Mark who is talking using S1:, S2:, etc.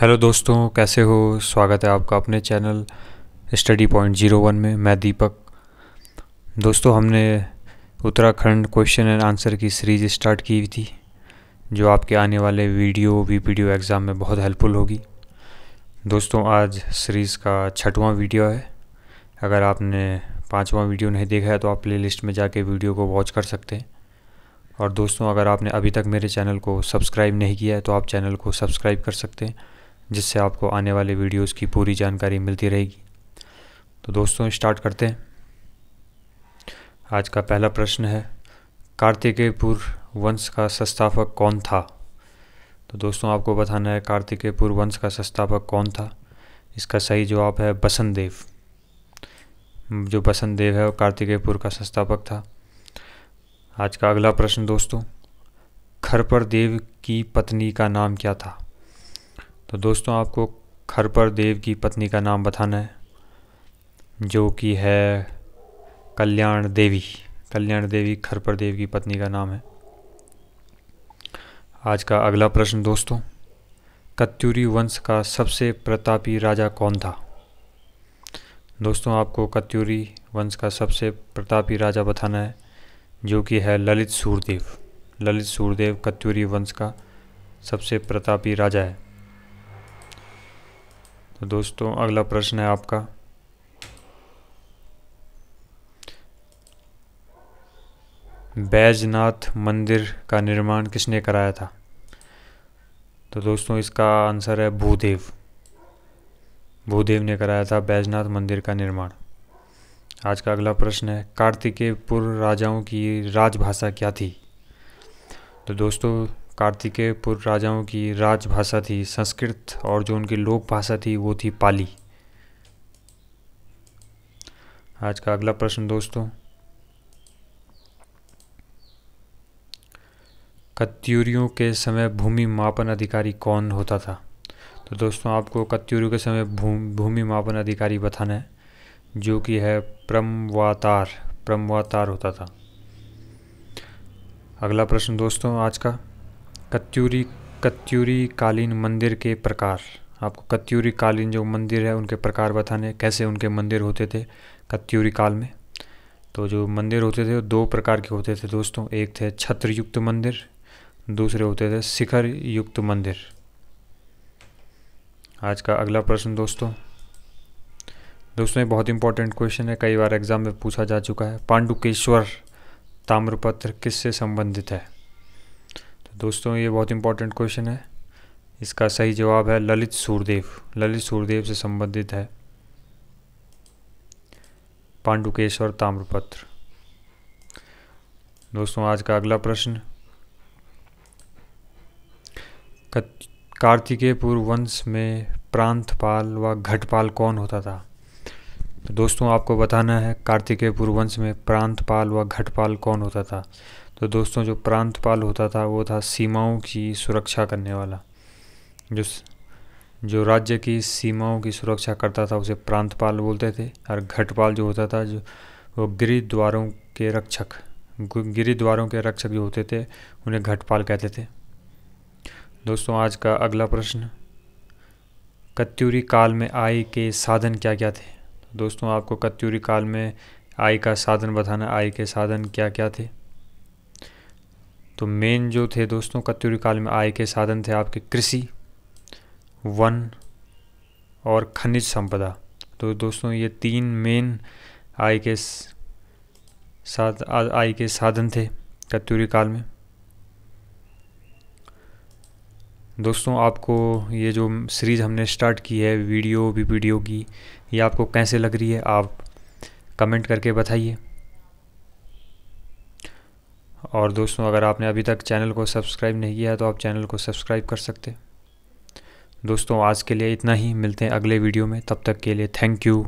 S1: hello दोस्तों कैसे हो स्वागत है आपका अपने channel study point zero one में मैं दीपक दोस्तों हमने उत्तराखंड क्वेश्चन एंड आंसर की सीरीज स्टार्ट की थी जो आपके आने वाले वीडियो वी पी एग्ज़ाम में बहुत हेल्पफुल होगी दोस्तों आज सीरीज़ का छठवां वीडियो है अगर आपने पाँचवा वीडियो नहीं देखा है तो आप लिस्ट में जाके वीडियो को वॉच कर सकते हैं और दोस्तों अगर आपने अभी तक मेरे चैनल को सब्सक्राइब नहीं किया है तो आप चैनल को सब्सक्राइब कर सकते हैं जिससे आपको आने वाले वीडियोस की पूरी जानकारी मिलती रहेगी तो दोस्तों स्टार्ट करते हैं आज का पहला प्रश्न है कार्तिकेयपुर वंश का संस्थापक कौन था तो दोस्तों आपको बताना है कार्तिकेयपुर वंश का संस्थापक कौन था इसका सही जवाब है बसंत देव जो बसंत देव है वो कार्तिकेयपुर का संस्थापक था आज का अगला प्रश्न दोस्तों खरपर देव की पत्नी का नाम क्या था तो दोस्तों आपको खरपर देव की पत्नी का नाम बताना है जो कि है कल्याण देवी कल्याण देवी खरपर देव की पत्नी का नाम है आज का अगला प्रश्न दोस्तों कत्यूरी वंश का सबसे प्रतापी राजा कौन था दोस्तों आपको कत्यूरी वंश का सबसे प्रतापी राजा बताना है जो कि है ललित सूरदेव ललित सूरदेव कत्यूरी वंश का सबसे प्रतापी राजा है तो दोस्तों अगला प्रश्न है आपका बैजनाथ मंदिर का निर्माण किसने कराया था तो दोस्तों इसका आंसर है भूदेव भूदेव ने कराया था बैजनाथ मंदिर का निर्माण आज का अगला प्रश्न है कार्तिकेयपुर राजाओं की राजभाषा क्या थी तो दोस्तों कार्तिकेयपुर राजाओं की राजभाषा थी संस्कृत और जो उनकी लोक भाषा थी वो थी पाली आज का अगला प्रश्न दोस्तों कत्यूरियों के समय भूमि मापन अधिकारी कौन होता था तो दोस्तों आपको कत्यूरियों के समय भूमि मापन अधिकारी बताना है जो कि है प्रमवातार प्रमवातार होता था अगला प्रश्न दोस्तों आज का कत्यूरी कत्यूरी कालीन मंदिर के प्रकार आपको कत्यूरी कालीन जो मंदिर है उनके प्रकार बताने कैसे उनके मंदिर होते थे कत्यूरी काल में तो जो मंदिर होते थे दो प्रकार के होते थे दोस्तों एक थे छत्र युक्त मंदिर दूसरे होते थे शिखर युक्त मंदिर आज का अगला प्रश्न दोस्तों दोस्तों ये बहुत इंपॉर्टेंट क्वेश्चन है कई बार एग्ज़ाम में पूछा जा चुका है पांडुकेश्वर ताम्रपत्र किससे संबंधित है दोस्तों ये बहुत इंपॉर्टेंट क्वेश्चन है इसका सही जवाब है ललित सूरदेव ललित सूरदेव से संबंधित है पांडुकेश्वर ताम्रपत्र दोस्तों आज का अगला प्रश्न कार्तिकेय पूर्व वंश में प्रांतपाल व घटपाल कौन होता था तो दोस्तों आपको बताना है कार्तिकेय पूर्व वंश में प्रांतपाल व घटपाल कौन होता था तो दोस्तों जो प्रांतपाल होता था वो था सीमाओं की सुरक्षा करने वाला जो जो राज्य की सीमाओं की सुरक्षा करता था उसे प्रांतपाल बोलते थे और घटपाल जो होता था जो वो गिरिद्वारों के रक्षक गिरिद्वारों के रक्षक जो होते थे उन्हें घटपाल कहते थे दोस्तों आज का अगला प्रश्न कत्यूरी काल में आय के साधन क्या क्या थे दोस्तों आपको कत्यूरी काल में आय का साधन बताना आय के साधन क्या क्या थे तो मेन जो थे दोस्तों कत्यूरी काल में आय के साधन थे आपके कृषि वन और खनिज संपदा तो दोस्तों ये तीन मेन आय के साथ आय के साधन थे कत्यूरी काल में दोस्तों आपको ये जो सीरीज़ हमने स्टार्ट की है वीडियो भी वीडियो की ये आपको कैसे लग रही है आप कमेंट करके बताइए और दोस्तों अगर आपने अभी तक चैनल को सब्सक्राइब नहीं किया है तो आप चैनल को सब्सक्राइब कर सकते दोस्तों आज के लिए इतना ही मिलते हैं अगले वीडियो में तब तक के लिए थैंक यू